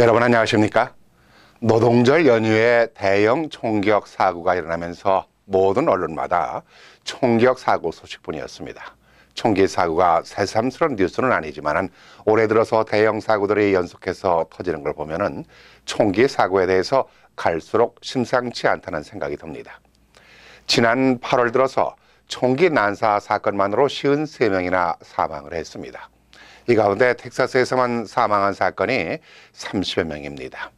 여러분 안녕하십니까? 노동절 연휴에 대형 총격 사고가 일어나면서 모든 언론마다 총격 사고 소식뿐이었습니다. 총기 사고가 새삼스러운 뉴스는 아니지만 올해 들어서 대형 사고들이 연속해서 터지는 걸 보면 은 총기 사고에 대해서 갈수록 심상치 않다는 생각이 듭니다. 지난 8월 들어서 총기 난사 사건만으로 53명이나 사망을 했습니다. 이 가운데 텍사스에서만 사망한 사건이 30여 명입니다.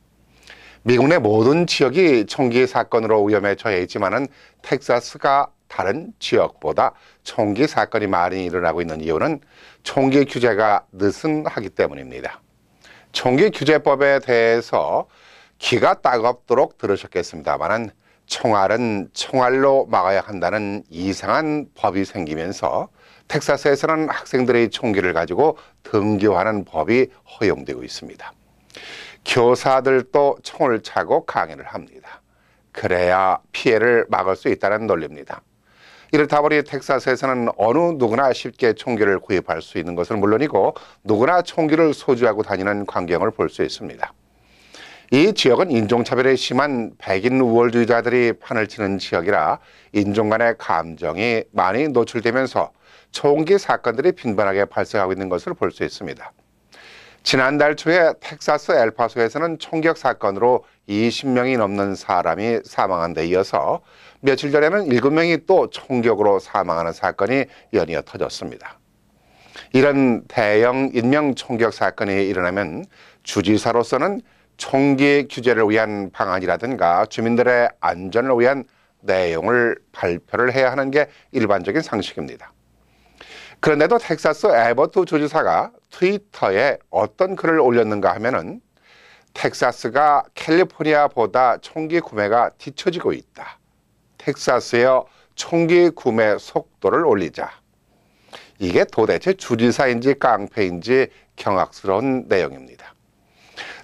미국 내 모든 지역이 총기 사건으로 위험에 처해 있지만 텍사스가 다른 지역보다 총기 사건이 많이 일어나고 있는 이유는 총기 규제가 느슨하기 때문입니다. 총기 규제법에 대해서 귀가 따갑도록 들으셨겠습니다만은 총알은 총알로 막아야 한다는 이상한 법이 생기면서 텍사스에서는 학생들의 총기를 가지고 등교하는 법이 허용되고 있습니다. 교사들도 총을 차고 강의를 합니다. 그래야 피해를 막을 수 있다는 논리입니다. 이렇다 보니 텍사스에서는 어느 누구나 쉽게 총기를 구입할 수 있는 것은 물론이고 누구나 총기를 소지하고 다니는 광경을 볼 수 있습니다. 이 지역은 인종차별에 심한 백인 우월주의자들이 판을 치는 지역이라 인종 간의 감정이 많이 노출되면서 총기 사건들이 빈번하게 발생하고 있는 것을 볼 수 있습니다. 지난달 초에 텍사스 엘파소에서는 총격 사건으로 20명이 넘는 사람이 사망한 데 이어서 며칠 전에는 7명이 또 총격으로 사망하는 사건이 연이어 터졌습니다. 이런 대형 인명 총격 사건이 일어나면 주지사로서는 총기 규제를 위한 방안이라든가 주민들의 안전을 위한 내용을 발표를 해야 하는 게 일반적인 상식입니다. 그런데도 텍사스 에버트 주지사가 트위터에 어떤 글을 올렸는가 하면은 텍사스가 캘리포니아보다 총기 구매가 뒤처지고 있다. 텍사스여 총기 구매 속도를 올리자. 이게 도대체 주지사인지 깡패인지 경악스러운 내용입니다.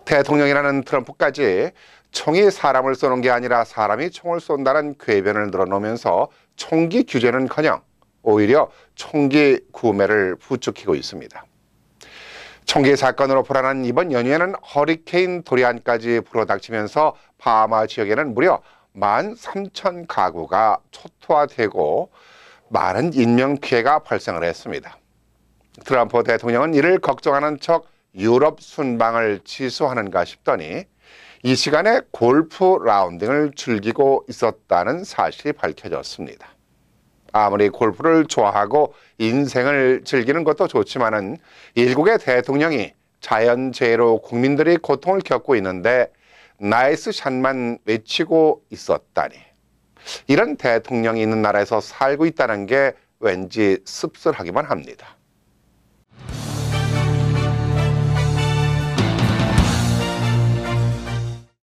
대통령이라는 트럼프까지 총이 사람을 쏘는 게 아니라 사람이 총을 쏜다는 궤변을 늘어놓으면서 총기 규제는커녕 오히려 총기 구매를 부추키고 있습니다. 총기 사건으로 불안한 이번 연휴에는 허리케인 도리안까지 불어닥치면서 파마 지역에는 무려 13,000 가구가 초토화되고 많은 인명 피해가 발생을 했습니다. 트럼프 대통령은 이를 걱정하는 척 유럽 순방을 취소하는가 싶더니 이 시간에 골프 라운딩을 즐기고 있었다는 사실이 밝혀졌습니다. 아무리 골프를 좋아하고 인생을 즐기는 것도 좋지만은 일국의 대통령이 자연재해로 국민들이 고통을 겪고 있는데 나이스 샷만 외치고 있었다니. 이런 대통령이 있는 나라에서 살고 있다는 게 왠지 씁쓸하기만 합니다.